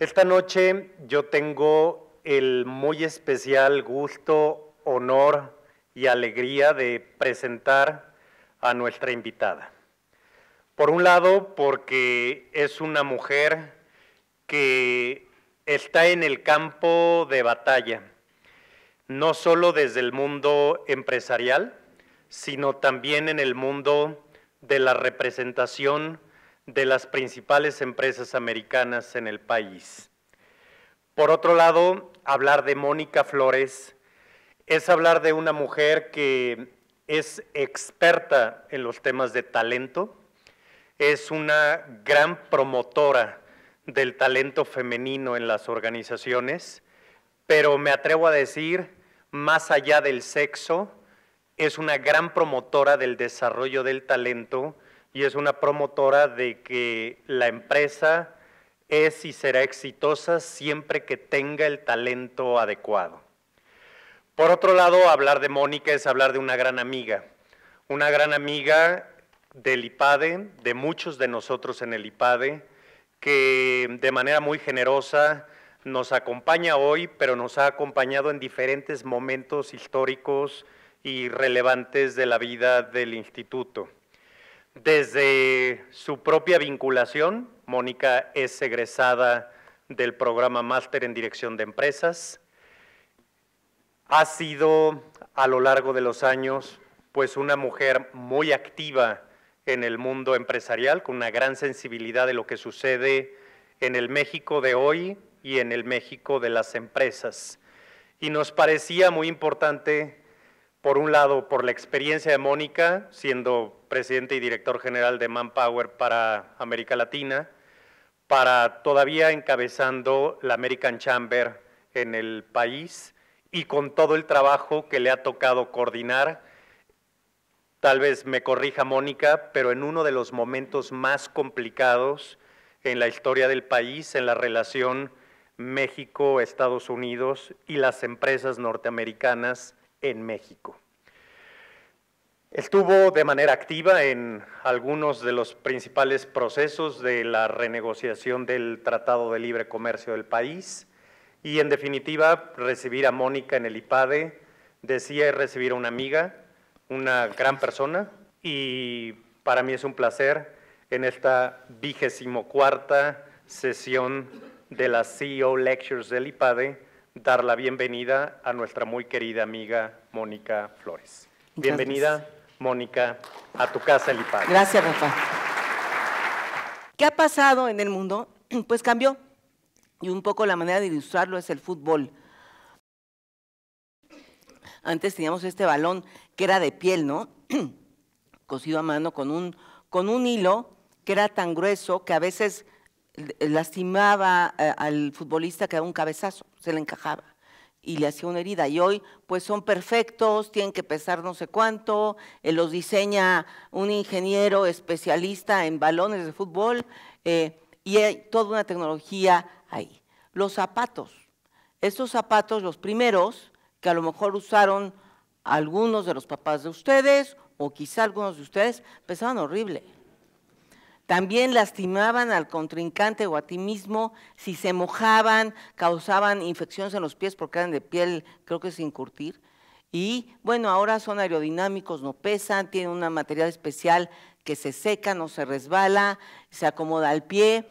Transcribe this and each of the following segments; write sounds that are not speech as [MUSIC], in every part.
Esta noche yo tengo el muy especial gusto, honor y alegría de presentar a nuestra invitada. Por un lado, porque es una mujer que está en el campo de batalla, no solo desde el mundo empresarial, sino también en el mundo de la representación de las principales empresas americanas en el país. Por otro lado, hablar de Mónica Flores es hablar de una mujer que es experta en los temas de talento, es una gran promotora del talento femenino en las organizaciones, pero me atrevo a decir, más allá del sexo, es una gran promotora del desarrollo del talento y es una promotora de que la empresa es y será exitosa siempre que tenga el talento adecuado. Por otro lado, hablar de Mónica es hablar de una gran amiga, una gran amiga del IPADE, de muchos de nosotros en el IPADE, que de manera muy generosa nos acompaña hoy, pero nos ha acompañado en diferentes momentos históricos y relevantes de la vida del instituto. Desde su propia vinculación, Mónica es egresada del programa Máster en Dirección de Empresas. Ha sido a lo largo de los años pues una mujer muy activa en el mundo empresarial, con una gran sensibilidad de lo que sucede en el México de hoy y en el México de las empresas. Y nos parecía muy importante por un lado, por la experiencia de Mónica, siendo presidente y director general de Manpower para América Latina, para todavía encabezando la American Chamber en el país y con todo el trabajo que le ha tocado coordinar. Tal vez me corrija Mónica, pero en uno de los momentos más complicados en la historia del país, en la relación México-Estados Unidos y las empresas norteamericanas en México. Estuvo de manera activa en algunos de los principales procesos de la renegociación del Tratado de Libre Comercio del país y en definitiva recibir a Mónica en el IPADE decía recibir a una amiga, una gran persona y para mí es un placer en esta vigésimo cuarta sesión de las CEO Lectures del IPADE dar la bienvenida a nuestra muy querida amiga Mónica Flores. bienvenida, Mónica, a tu casa, El Ipar. Gracias, Rafa. ¿Qué ha pasado en el mundo? [CLEARS THROAT] Pues cambió. Y un poco la manera de ilustrarlo es el fútbol. Antes teníamos este balón que era de piel, ¿no? [CLEARS THROAT] Cosido a mano con un, con un hilo que era tan grueso que a veces lastimaba eh, al futbolista que daba un cabezazo, se le encajaba y le hacía una herida. Y hoy, pues son perfectos, tienen que pesar no sé cuánto, eh, los diseña un ingeniero especialista en balones de fútbol eh, y hay toda una tecnología ahí. Los zapatos, estos zapatos, los primeros, que a lo mejor usaron algunos de los papás de ustedes o quizá algunos de ustedes, pesaban horrible también lastimaban al contrincante o a ti mismo si se mojaban, causaban infecciones en los pies porque eran de piel, creo que sin curtir. Y bueno, ahora son aerodinámicos, no pesan, tienen una material especial que se seca, no se resbala, se acomoda al pie.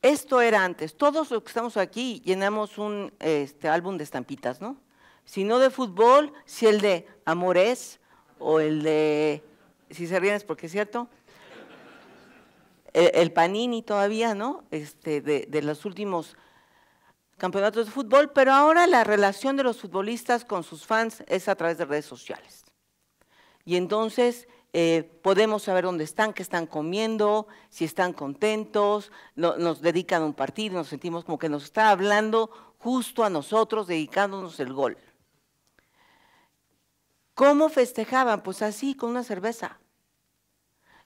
Esto era antes. Todos los que estamos aquí llenamos un este, álbum de estampitas, ¿no? Si no de fútbol, si el de amores o el de, si se ríen es porque es cierto, el, panini todavía, ¿no? Este, de, los últimos campeonatos de fútbol, pero ahora la relación de los futbolistas con sus fans es a través de redes sociales. Y entonces eh, podemos saber dónde están, qué están comiendo, si están contentos, nos dedican un partido, nos sentimos como que nos está hablando justo a nosotros, dedicándonos el gol. ¿Cómo festejaban? Pues así, con una cerveza.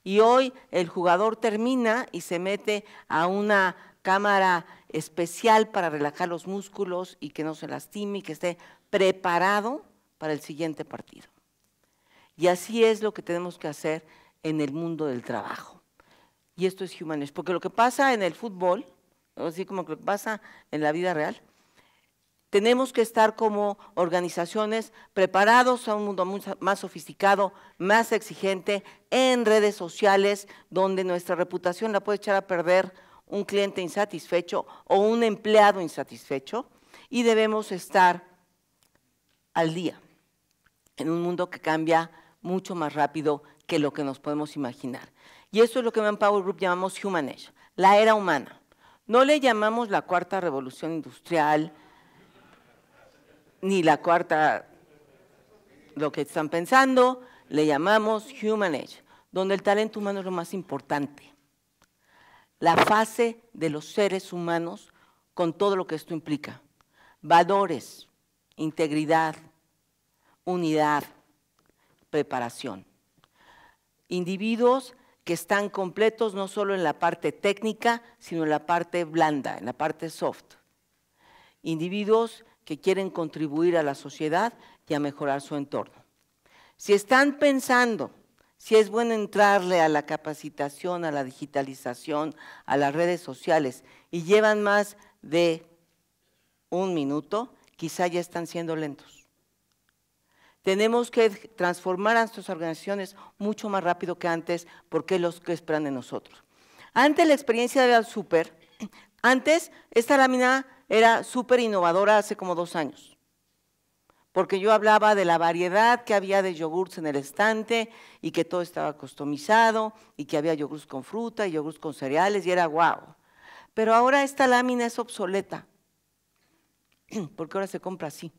Y hoy el jugador termina y se mete a una cámara especial para relajar los músculos y que no se lastime y que esté preparado para el siguiente partido. Y así es lo que tenemos que hacer en el mundo del trabajo. Y esto es humanes, porque lo que pasa en el fútbol, así como lo que pasa en la vida real, tenemos que estar como organizaciones preparados a un mundo más sofisticado, más exigente, en redes sociales, donde nuestra reputación la puede echar a perder un cliente insatisfecho o un empleado insatisfecho, y debemos estar al día en un mundo que cambia mucho más rápido que lo que nos podemos imaginar. Y eso es lo que en Power Group llamamos Human Age, la era humana. No le llamamos la cuarta revolución industrial, ni la cuarta, lo que están pensando, le llamamos Human Age, donde el talento humano es lo más importante. La fase de los seres humanos con todo lo que esto implica. Valores, integridad, unidad, preparación. Individuos que están completos no solo en la parte técnica, sino en la parte blanda, en la parte soft. Individuos que quieren contribuir a la sociedad y a mejorar su entorno. Si están pensando si es bueno entrarle a la capacitación, a la digitalización, a las redes sociales y llevan más de un minuto, quizá ya están siendo lentos. Tenemos que transformar a nuestras organizaciones mucho más rápido que antes porque es lo que esperan de nosotros. Antes la experiencia de la super, antes esta lámina era súper innovadora hace como dos años, porque yo hablaba de la variedad que había de yogurts en el estante y que todo estaba customizado y que había yogurts con fruta y yogurts con cereales y era guau. Pero ahora esta lámina es obsoleta, [CLEARS THROAT] porque ahora se compra así,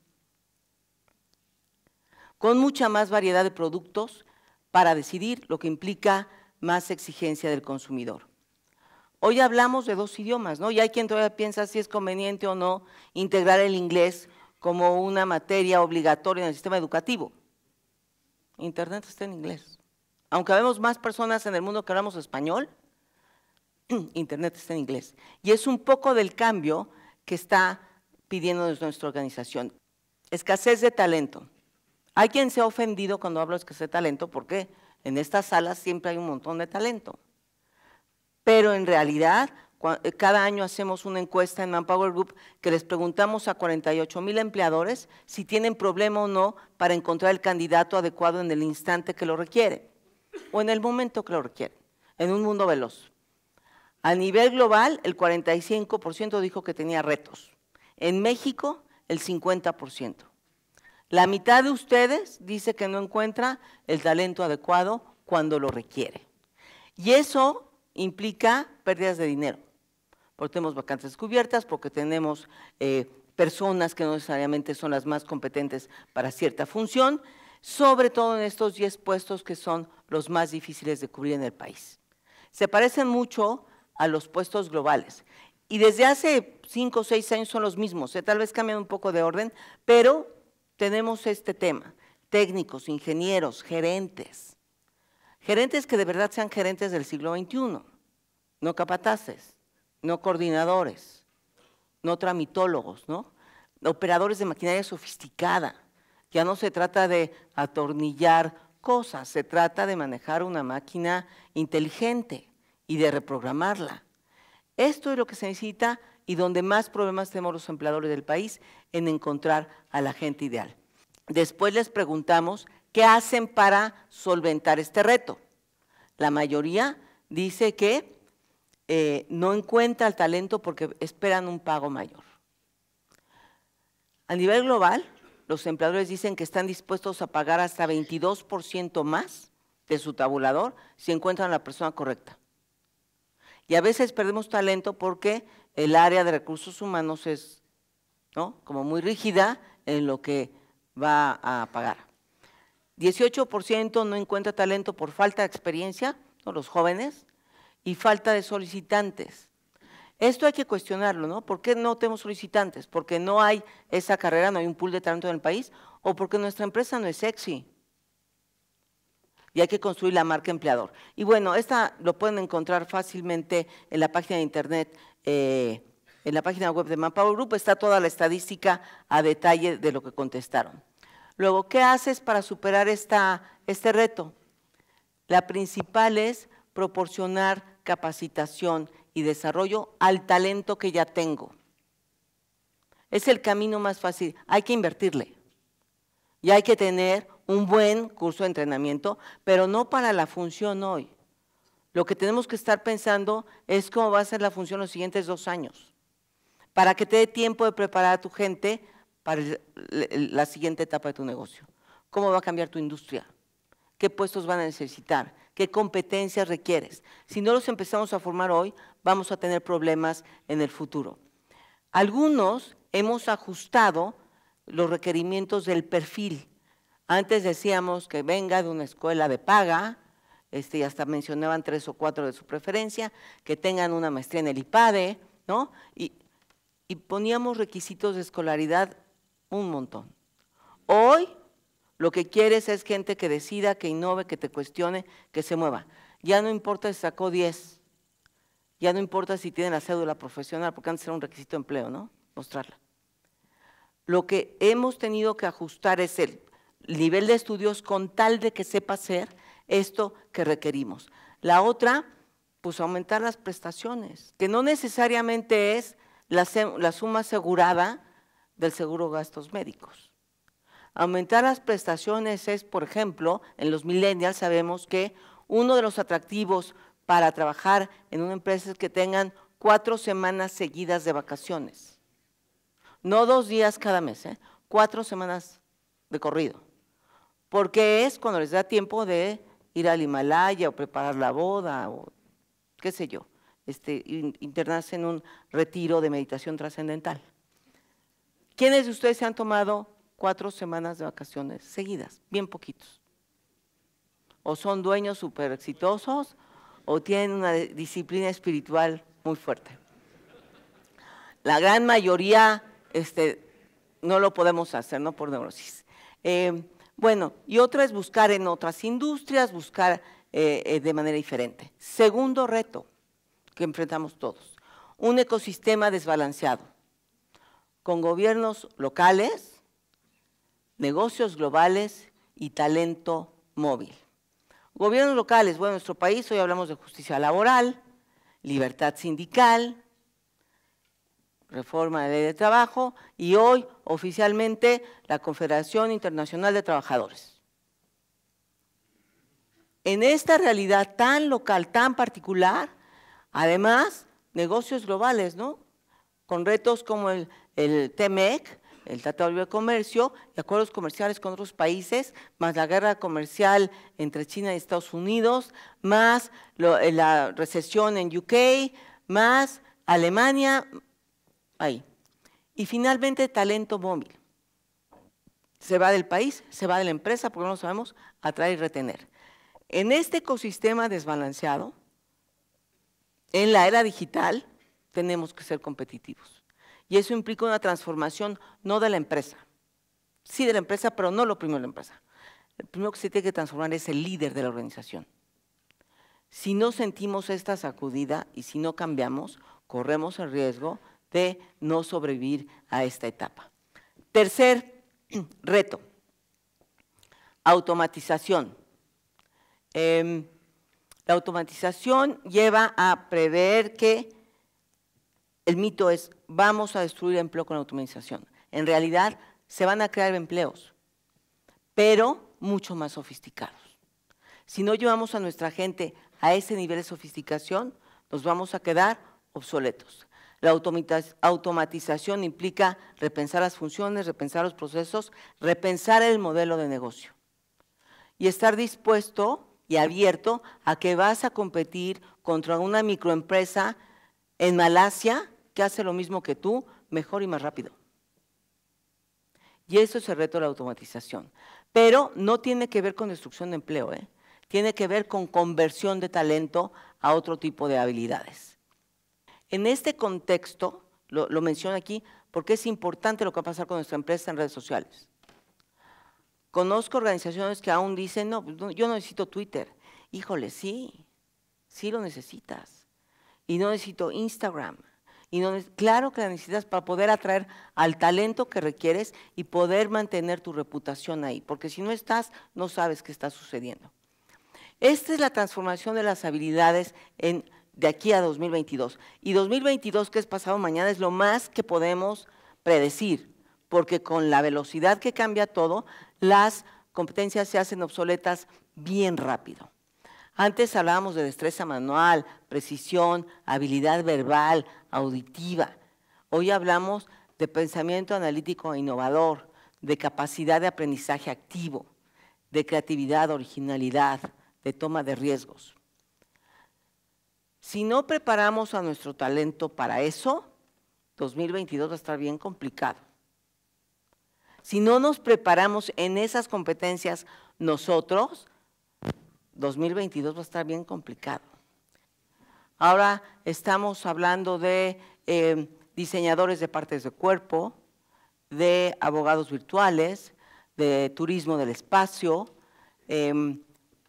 con mucha más variedad de productos para decidir lo que implica más exigencia del consumidor. Hoy hablamos de dos idiomas, ¿no? Y hay quien todavía piensa si es conveniente o no integrar el inglés como una materia obligatoria en el sistema educativo. Internet está en inglés. Aunque vemos más personas en el mundo que hablamos español, [CLEARS THROAT] Internet está en inglés. Y es un poco del cambio que está pidiendo nuestra organización. Escasez de talento. Hay quien se ha ofendido cuando hablo de escasez de talento porque en estas salas siempre hay un montón de talento pero en realidad eh, cada año hacemos una encuesta en Manpower Group que les preguntamos a 48 mil empleadores si tienen problema o no para encontrar el candidato adecuado en el instante que lo requiere o en el momento que lo requiere, en un mundo veloz. A nivel global, el 45% dijo que tenía retos. En México, el 50%. La mitad de ustedes dice que no encuentra el talento adecuado cuando lo requiere. Y eso implica pérdidas de dinero, porque tenemos vacantes cubiertas, porque tenemos eh, personas que no necesariamente son las más competentes para cierta función, sobre todo en estos 10 puestos que son los más difíciles de cubrir en el país. Se parecen mucho a los puestos globales y desde hace 5 o 6 años son los mismos, eh, tal vez cambian un poco de orden, pero tenemos este tema, técnicos, ingenieros, gerentes, gerentes que de verdad sean gerentes del siglo XXI no capataces, no coordinadores, no tramitólogos, ¿no? Operadores de maquinaria sofisticada. Ya no se trata de atornillar cosas, se trata de manejar una máquina inteligente y de reprogramarla. Esto es lo que se necesita y donde más problemas tenemos los empleadores del país en encontrar a la gente ideal. Después les preguntamos qué hacen para solventar este reto. La mayoría dice que eh, no encuentra el talento porque esperan un pago mayor. A nivel global, los empleadores dicen que están dispuestos a pagar hasta 22% más de su tabulador si encuentran la persona correcta. Y a veces perdemos talento porque el área de recursos humanos es como muy rígida en lo que va a pagar. 18% no encuentra talento por falta de experiencia, los jóvenes, y falta de solicitantes. Esto hay que cuestionarlo, ¿no? ¿Por qué no tenemos solicitantes? ¿Porque no hay esa carrera, no hay un pool de talento en el país? ¿O porque nuestra empresa no es sexy? Y hay que construir la marca empleador. Y bueno, esta lo pueden encontrar fácilmente en la página de internet, eh, en la página web de Manpower Group, está toda la estadística a detalle de lo que contestaron. Luego, ¿qué haces para superar esta, este reto? La principal es proporcionar capacitación y desarrollo al talento que ya tengo. Es el camino más fácil. Hay que invertirle. Y hay que tener un buen curso de entrenamiento, pero no para la función hoy. Lo que tenemos que estar pensando es cómo va a ser la función los siguientes dos años, para que te dé tiempo de preparar a tu gente para la siguiente etapa de tu negocio. ¿Cómo va a cambiar tu industria? ¿Qué puestos van a necesitar? qué competencias requieres. Si no los empezamos a formar hoy, vamos a tener problemas en el futuro. Algunos hemos ajustado los requerimientos del perfil. Antes decíamos que venga de una escuela de paga, este, y hasta mencionaban tres o cuatro de su preferencia, que tengan una maestría en el IPADE, ¿no? Y, y poníamos requisitos de escolaridad un montón. Hoy lo que quieres es gente que decida, que innove, que te cuestione, que se mueva. Ya no importa si sacó 10, ya no importa si tiene la cédula profesional, porque antes era un requisito de empleo, ¿no? Mostrarla. Lo que hemos tenido que ajustar es el nivel de estudios con tal de que sepa hacer esto que requerimos. La otra, pues aumentar las prestaciones, que no necesariamente es la, la suma asegurada del seguro gastos médicos. Aumentar las prestaciones es, por ejemplo, en los millennials sabemos que uno de los atractivos para trabajar en una empresa es que tengan cuatro semanas seguidas de vacaciones. No dos días cada mes, ¿eh? cuatro semanas de corrido. Porque es cuando les da tiempo de ir al Himalaya o preparar la boda o qué sé yo, este, internarse en un retiro de meditación trascendental. ¿Quiénes de ustedes se han tomado cuatro semanas de vacaciones seguidas, bien poquitos. O son dueños súper exitosos o tienen una disciplina espiritual muy fuerte. La gran mayoría este, no lo podemos hacer, no por neurosis. Eh, bueno, y otra es buscar en otras industrias, buscar eh, eh, de manera diferente. Segundo reto que enfrentamos todos, un ecosistema desbalanceado, con gobiernos locales negocios globales y talento móvil. Gobiernos locales, bueno, nuestro país hoy hablamos de justicia laboral, libertad sindical, reforma de ley de trabajo y hoy oficialmente la Confederación Internacional de Trabajadores. En esta realidad tan local, tan particular, además, negocios globales, ¿no? Con retos como el, el TEMEC, el Tratado de Libre Comercio y acuerdos comerciales con otros países, más la guerra comercial entre China y Estados Unidos, más eh, la recesión en UK, más Alemania, ahí. Y finalmente, talento móvil. Se va del país, se va de la empresa, porque no lo sabemos, atraer y retener. En este ecosistema desbalanceado, en la era digital, tenemos que ser competitivos. Y eso implica una transformación no de la empresa, sí de la empresa, pero no lo primero de la empresa. Lo primero que se tiene que transformar es el líder de la organización. Si no sentimos esta sacudida y si no cambiamos, corremos el riesgo de no sobrevivir a esta etapa. Tercer [CLEARS THROAT] reto, automatización. Em, la automatización lleva a prever que el mito es, vamos a destruir empleo con la automatización. En realidad, se van a crear empleos, pero mucho más sofisticados. Si no llevamos a nuestra gente a ese nivel de sofisticación, nos vamos a quedar obsoletos. La automatización implica repensar las funciones, repensar los procesos, repensar el modelo de negocio y estar dispuesto y abierto a que vas a competir contra una microempresa en Malasia que hace lo mismo que tú, mejor y más rápido. Y eso es el reto de la automatización. Pero no tiene que ver con destrucción de empleo, ¿eh? tiene que ver con conversión de talento a otro tipo de habilidades. En este contexto, lo, lo menciono aquí, porque es importante lo que va a pasar con nuestra empresa en redes sociales. Conozco organizaciones que aún dicen, no, pues, yo no necesito Twitter. Híjole, sí, sí lo necesitas. Y no necesito Instagram. Y claro que la necesitas para poder atraer al talento que requieres y poder mantener tu reputación ahí, porque si no estás, no sabes qué está sucediendo. Esta es la transformación de las habilidades de aquí a 2022. Y 2022, que es pasado mañana, es lo más que podemos predecir, porque con la velocidad que cambia todo, las competencias se hacen obsoletas bien rápido. Antes hablábamos de destreza manual, precisión, habilidad verbal, auditiva. Hoy hablamos de pensamiento analítico e innovador, de capacidad de aprendizaje activo, de creatividad, originalidad, de toma de riesgos. Si no preparamos a nuestro talento para eso, 2022 va a estar bien complicado. Si no nos preparamos en esas competencias nosotros, 2022 va a estar bien complicado. Ahora estamos hablando de em, diseñadores de partes de cuerpo, de abogados virtuales, de turismo del espacio, em,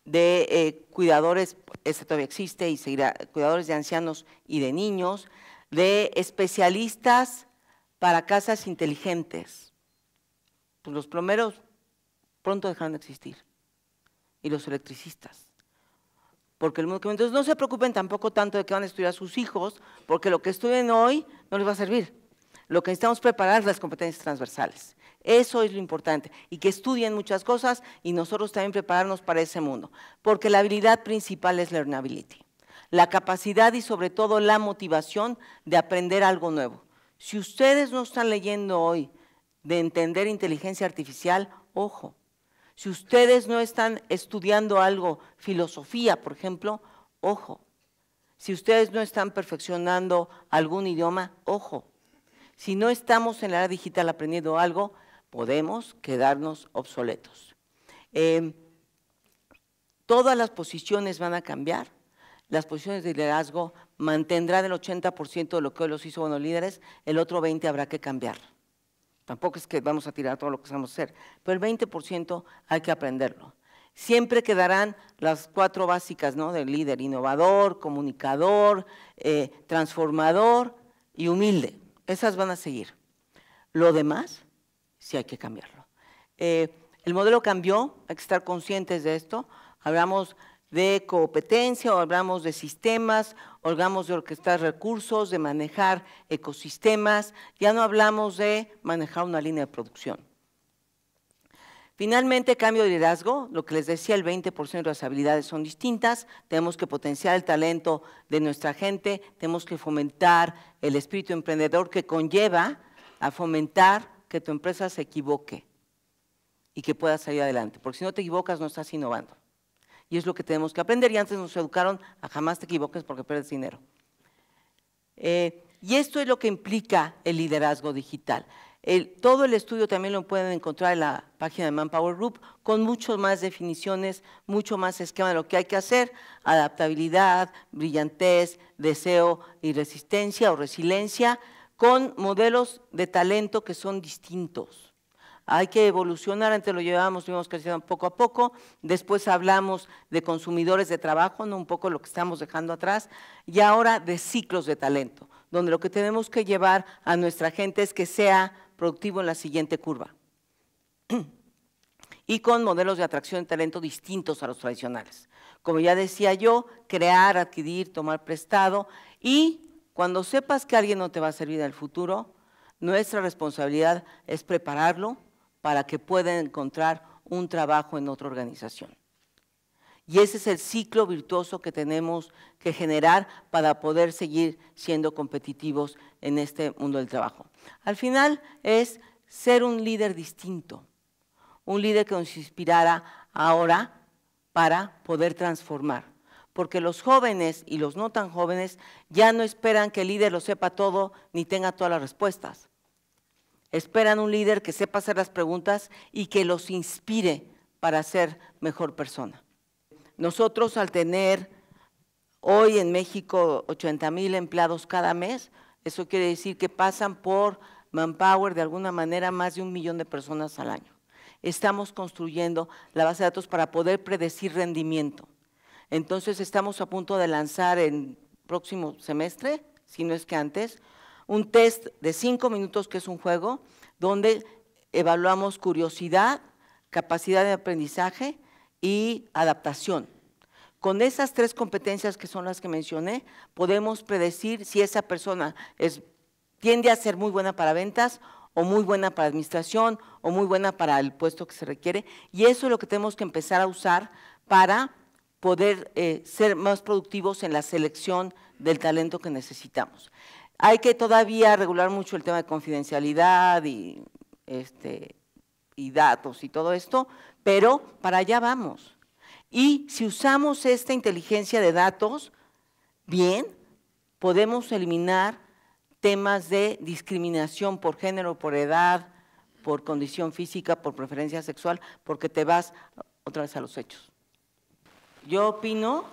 de eh, cuidadores, este todavía existe y seguirá, cuidadores de ancianos y de niños, de especialistas para casas inteligentes. Pues los plomeros pronto dejarán de existir y los electricistas. Porque el mundo que entonces no se preocupen tampoco tanto de que van a estudiar sus hijos, porque lo que estudien hoy no les va a servir. Lo que necesitamos es las competencias transversales. Eso es lo importante. Y que estudien muchas cosas y nosotros también prepararnos para ese mundo. Porque la habilidad principal es learnability. La capacidad y sobre todo la motivación de aprender algo nuevo. Si ustedes no están leyendo hoy de entender inteligencia artificial, ojo, si ustedes no están estudiando algo, filosofía, por ejemplo, ojo. Si ustedes no están perfeccionando algún idioma, ojo. Si no estamos en la era digital aprendiendo algo, podemos quedarnos obsoletos. Em, todas las posiciones van a cambiar. Las posiciones de liderazgo mantendrán el 80% de lo que hoy los hizo buenos líderes, el otro 20% habrá que cambiar. Tampoco es que vamos a tirar todo lo que sabemos hacer, pero el 20% hay que aprenderlo. Siempre quedarán las cuatro básicas ¿no? del líder, innovador, comunicador, eh, transformador y humilde. Esas van a seguir. Lo demás sí hay que cambiarlo. Eh, el modelo cambió, hay que estar conscientes de esto. Hablamos de competencia, o hablamos de sistemas, hablamos de orquestar recursos, de manejar ecosistemas, ya no hablamos de manejar una línea de producción. Finalmente, cambio de liderazgo, lo que les decía, el 20% de las habilidades son distintas, tenemos que potenciar el talento de nuestra gente, tenemos que fomentar el espíritu emprendedor que conlleva a fomentar que tu empresa se equivoque y que puedas salir adelante, porque si no te equivocas no estás innovando. Y es lo que tenemos que aprender. Y antes nos educaron a jamás te equivoques porque pierdes dinero. Eh, y esto es lo que implica el liderazgo digital. todo el estudio también lo pueden encontrar en la página de Manpower Group con muchas más definiciones, mucho más esquema de lo que hay que hacer, adaptabilidad, brillantez, deseo y resistencia o resiliencia, con modelos de talento que son distintos hay que evolucionar, antes lo llevábamos, que creciendo poco a poco, después hablamos de consumidores de trabajo, un poco lo que estamos dejando atrás, y ahora de ciclos de talento, donde lo que tenemos que llevar a nuestra gente es que sea productivo en la siguiente curva. [CLEARS THROAT] Y con modelos de atracción de talento distintos a los tradicionales. Como ya decía yo, crear, adquirir, tomar prestado y cuando sepas que alguien no te va a servir en el futuro, nuestra responsabilidad es prepararlo, para que puedan encontrar un trabajo en otra organización. Y ese es el ciclo virtuoso que tenemos que generar para poder seguir siendo competitivos en este mundo del trabajo. Al final es ser un líder distinto, un líder que nos inspirara ahora para poder transformar. Porque los jóvenes y los no tan jóvenes ya no esperan que el líder lo sepa todo ni tenga todas las respuestas. Esperan un líder que sepa hacer las preguntas y que los inspire para ser mejor persona. Nosotros al tener hoy en México 80 mil empleados cada mes, eso quiere decir que pasan por Manpower de alguna manera más de un millón de personas al año. Estamos construyendo la base de datos para poder predecir rendimiento. Entonces estamos a punto de lanzar en próximo semestre, si no es que antes, un test de cinco minutos, que es un juego, donde evaluamos curiosidad, capacidad de aprendizaje y adaptación. Con esas tres competencias que son las que mencioné, podemos predecir si esa persona tiende a ser muy buena para ventas o muy buena para administración o muy buena para el puesto que se requiere. Y eso es lo que tenemos que empezar a usar para poder eh, ser más productivos en la selección del talento que necesitamos. Hay que todavía regular mucho el tema de confidencialidad este, y, datos y todo esto, pero para allá vamos. Y si usamos esta inteligencia de datos bien, podemos eliminar temas de discriminación por género, por edad, por condición física, por preferencia sexual, porque te vas otra vez a los hechos. Yo opino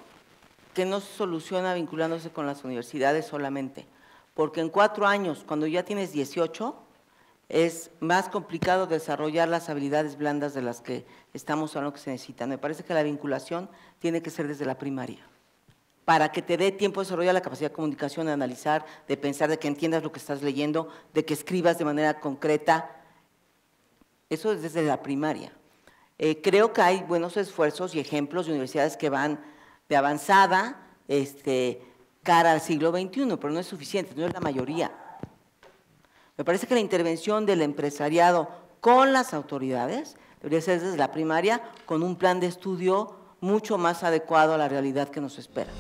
que no se soluciona vinculándose con las universidades solamente porque en cuatro años, cuando ya tienes 18, es más complicado desarrollar las habilidades blandas de las que estamos hablando que se necesitan. Me parece que la vinculación tiene que ser desde la primaria, para que te dé tiempo de desarrollar la capacidad de comunicación, de analizar, de pensar, de que entiendas lo que estás leyendo, de que escribas de manera concreta. Eso es desde la primaria. Eh, creo que hay buenos esfuerzos y ejemplos de universidades que van de avanzada, este, cara al siglo XXI, pero no es suficiente, no es la mayoría. Me parece que la intervención del empresariado con las autoridades debería ser desde la primaria con un plan de estudio mucho más adecuado a la realidad que nos espera.